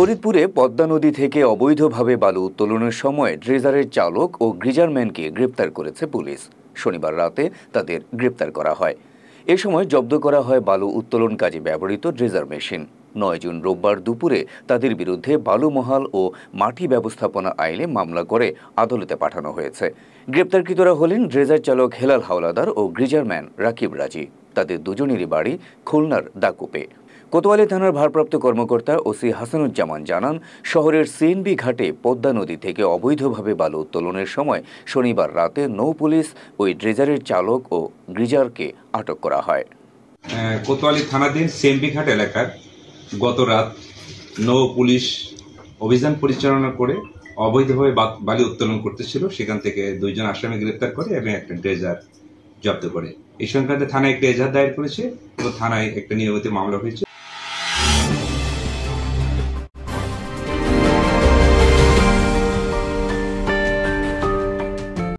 ফরিদপুরে পদ্মা নদী থেকে অবৈধভাবে বালু উত্তোলনের সময় ড্রেজারের চালক ও গ্রিজারম্যানকে গ্রেপ্তার করেছে পুলিশ শনিবার রাতে তাদের গ্রেপ্তার করা হয় এ সময় জব্দ করা হয় বালু উত্তোলন কাজে ব্যবহৃত ড্রেজার মেশিন নয় জুন রোববার দুপুরে তাদের বিরুদ্ধে বালুমহাল ও মাটি ব্যবস্থাপনা আইনে মামলা করে আদালতে পাঠানো হয়েছে গ্রেপ্তারকৃতরা হলেন ড্রেজার চালক হেলাল হাওলাদার ও গ্রিজারম্যান রাকিব রাজি তাদের দুজনেরই বাড়ি খুলনার দাকুপে কোতোয়ালি থানার ভারপ্রাপ্ত কর্মকর্তা ওসি হাসানুজ্জামান জানান শহরের সিএনবি ঘাটে পদ্মা নদী থেকে অবৈধভাবে বালু উত্তোলনের সময় শনিবার রাতে নৌ পুলিশ ওই ড্রেজারের চালক ও গ্রিজারকে আটক করা হয় কোতোয়ালি থানাধীন সিএনবি ঘাট এলাকার গত রাত নৌ পুলিশ অভিযান পরিচালনা করে অবৈধভাবে বালি উত্তোলন করতেছিল সেখান থেকে দুইজন আসামি গ্রেপ্তার করে এবং একটা ড্রেজার জব্দ করে এই সংক্রান্তে থানায় একটি এজাহার দায়ের করেছে এবং থানায় একটা নিয়মিত মামলা হয়েছে